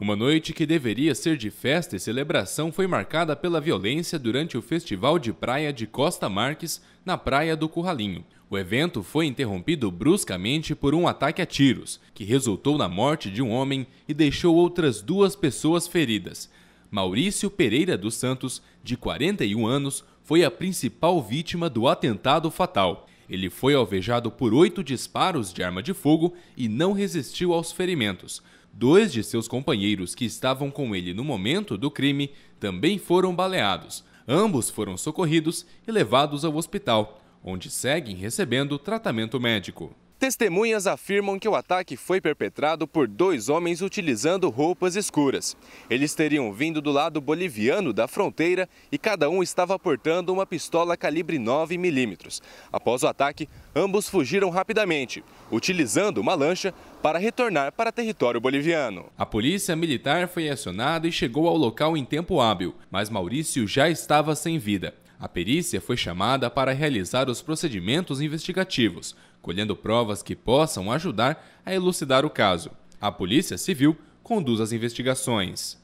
Uma noite que deveria ser de festa e celebração foi marcada pela violência durante o Festival de Praia de Costa Marques, na Praia do Curralinho. O evento foi interrompido bruscamente por um ataque a tiros, que resultou na morte de um homem e deixou outras duas pessoas feridas. Maurício Pereira dos Santos, de 41 anos, foi a principal vítima do atentado fatal. Ele foi alvejado por oito disparos de arma de fogo e não resistiu aos ferimentos. Dois de seus companheiros, que estavam com ele no momento do crime, também foram baleados. Ambos foram socorridos e levados ao hospital, onde seguem recebendo tratamento médico. Testemunhas afirmam que o ataque foi perpetrado por dois homens utilizando roupas escuras. Eles teriam vindo do lado boliviano da fronteira e cada um estava portando uma pistola calibre 9 milímetros. Após o ataque, ambos fugiram rapidamente, utilizando uma lancha para retornar para território boliviano. A polícia militar foi acionada e chegou ao local em tempo hábil, mas Maurício já estava sem vida. A perícia foi chamada para realizar os procedimentos investigativos, colhendo provas que possam ajudar a elucidar o caso. A Polícia Civil conduz as investigações.